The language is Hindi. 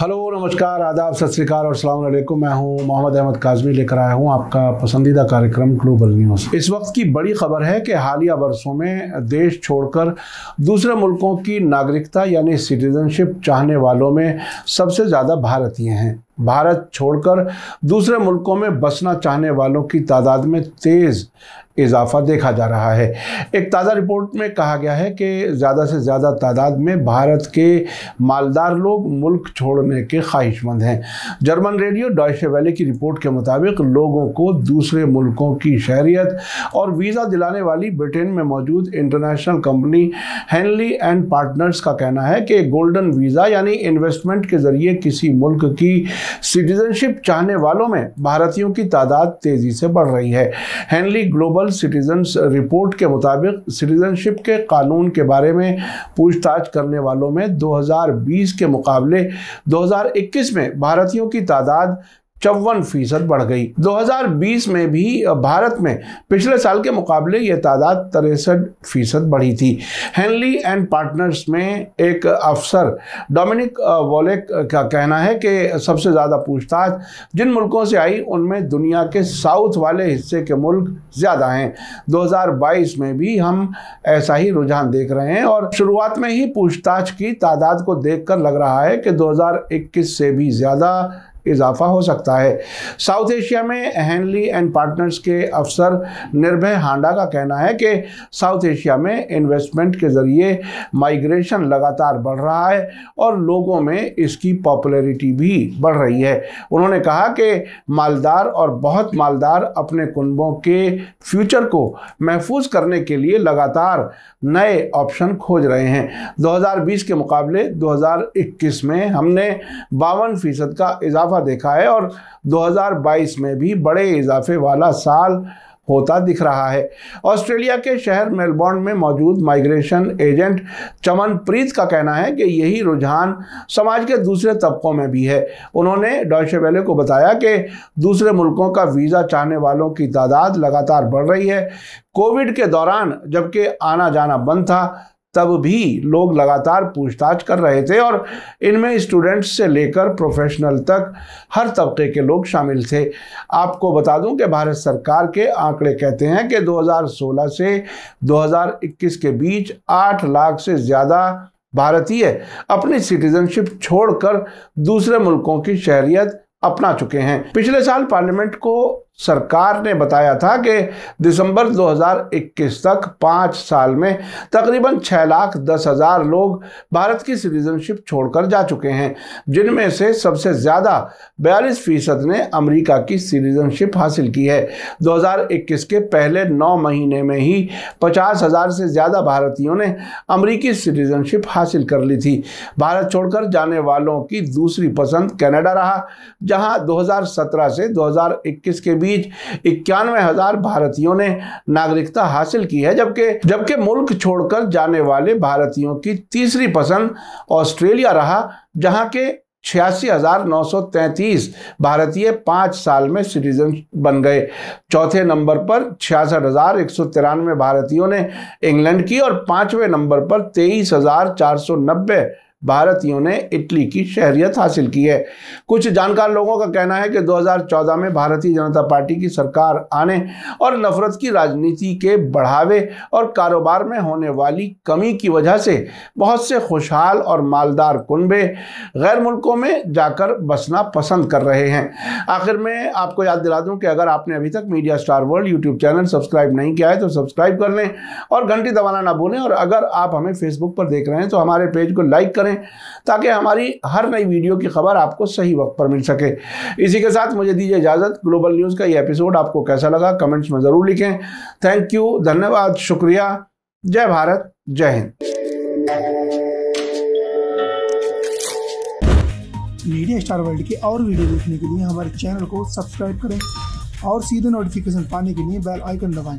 हेलो नमस्कार आदाब सत श्रीकाल और सलाम अलैकुम मैं हूं मोहम्मद अहमद काजमी लेकर आया हूं आपका पसंदीदा कार्यक्रम ग्लोबल न्यूज़ इस वक्त की बड़ी खबर है कि हालिया वर्षों में देश छोड़कर दूसरे मुल्कों की नागरिकता यानी सिटीजनशिप चाहने वालों में सबसे ज़्यादा भारतीय हैं भारत छोड़कर दूसरे मुल्कों में बसना चाहने वालों की तादाद में तेज़ इजाफा देखा जा रहा है एक ताज़ा रिपोर्ट में कहा गया है कि ज़्यादा से ज़्यादा तादाद में भारत के मालदार लोग मुल्क छोड़ने के ख्वाहिशमंद हैं जर्मन रेडियो डॉयशे वैली की रिपोर्ट के मुताबिक लोगों को दूसरे मुल्कों की शहरीत और वीज़ा दिलाने वाली ब्रिटेन में मौजूद international company Henley and Partners का कहना है कि गोल्डन वीज़ा यानी इन्वेस्टमेंट के ज़रिए किसी मुल्क की सिटीजनशिप चाहने वालों में भारतीयों की तादाद तेजी से बढ़ रही है हेनली ग्लोबल सिटीजन रिपोर्ट के मुताबिक सिटीजनशिप के कानून के बारे में पूछताछ करने वालों में 2020 के मुकाबले 2021 में भारतीयों की तादाद चौवन फीसद बढ़ गई 2020 में भी भारत में पिछले साल के मुकाबले ये तादाद तिरसठ फीसद बढ़ी थी हेनली एंड पार्टनर्स में एक अफसर डोमिनिक वॉलेक का कहना है कि सबसे ज़्यादा पूछताछ जिन मुल्कों से आई उनमें दुनिया के साउथ वाले हिस्से के मुल्क ज़्यादा हैं 2022 में भी हम ऐसा ही रुझान देख रहे हैं और शुरुआत में ही पूछताछ की तादाद को देख लग रहा है कि दो से भी ज़्यादा इजाफा हो सकता है साउथ एशिया में हैनली एंड पार्टनर्स के अफसर निर्भय हांडा का कहना है कि साउथ एशिया में इन्वेस्टमेंट के ज़रिए माइग्रेशन लगातार बढ़ रहा है और लोगों में इसकी पॉपुलैरिटी भी बढ़ रही है उन्होंने कहा कि मालदार और बहुत मालदार अपने कुनबों के फ्यूचर को महफूज करने के लिए लगातार नए ऑप्शन खोज रहे हैं 2020 के मुकाबले 2021 में हमने बावन फ़ीसद का इजाफा इजाफा देखा है और 2022 में भी बड़े इजाफे वाला साल होता दिख रहा है ऑस्ट्रेलिया के शहर मेलबोर्न में मौजूद माइग्रेशन एजेंट चमनप्रीत का कहना है कि यही रुझान समाज के दूसरे तबकों में भी है उन्होंने डॉशे वेले को बताया कि दूसरे मुल्कों का वीज़ा चाहने वालों की तादाद लगातार बढ़ रही है कोविड के दौरान जबकि आना जाना बंद था तब भी लोग लगातार पूछताछ कर रहे थे और इनमें स्टूडेंट्स से लेकर प्रोफेशनल तक हर तबके के लोग शामिल थे आपको बता दूं कि भारत सरकार के आंकड़े कहते हैं कि 2016 से 2021 के बीच 8 लाख से ज़्यादा भारतीय अपनी सिटीजनशिप छोड़कर दूसरे मुल्कों की शहरियत अपना चुके हैं पिछले साल पार्लियामेंट को सरकार ने बताया था कि दिसंबर 2021 तक पाँच साल में तकरीबन छः लाख दस हज़ार लोग भारत की सिटीजनशिप छोड़कर जा चुके हैं जिनमें से सबसे ज़्यादा बयालीस फीसद ने अमेरिका की सिटीजनशिप हासिल की है 2021 के पहले नौ महीने में ही पचास हज़ार से ज़्यादा भारतीयों ने अमरीकी सिटीजनशिप हासिल कर ली थी भारत छोड़कर जाने वालों की दूसरी पसंद कैनेडा रहा जहां दो से दो के बीच बीच इक्यानवे हजार भारतीयों ने नागरिकता हासिल की है जबकि जबकि मुल्क छोड़कर जाने वाले भारतीयों की तीसरी पसंद ऑस्ट्रेलिया रहा जहां के छियासी हजार नौ सौ तैंतीस भारतीय पाँच साल में सिटीजन बन गए चौथे नंबर पर छियासठ हजार एक सौ तिरानवे भारतीयों ने इंग्लैंड की और पाँचवें नंबर पर तेईस हजार चार सौ नब्बे भारतीयों ने इटली की शहरियत हासिल की है कुछ जानकार लोगों का कहना है कि 2014 में भारतीय जनता पार्टी की सरकार आने और नफरत की राजनीति के बढ़ावे और कारोबार में होने वाली कमी की वजह से बहुत से खुशहाल और मालदार कुनबे गैर मुल्कों में जाकर बसना पसंद कर रहे हैं आखिर में आपको याद दिला दूं कि अगर आपने अभी तक Media Star World YouTube channel subscribe नहीं किया है तो सब्सक्राइब कर लें और घंटी दबाना ना भूलें और अगर आप हमें फेसबुक पर देख रहे हैं तो हमारे पेज को लाइक करें करें ताकि हमारी हर नई वीडियो की खबर आपको सही वक्त पर मिल सके इसी के साथ मुझे दीजिए इजाज़त ग्लोबल न्यूज़ का ये एपिसोड आपको कैसा लगा कमेंट्स में ज़रूर लिखें थैंक यू धन्यवाद शुक्रिया जय भारत जय हिंद मीडिया स्टार वर्ल्ड की और वीडियो देखने के लिए हमारे चैनल को सब्सक्राइब करें और सीधे नोटिफिकेशन पाने के लिए बेल आइकन दबाएं।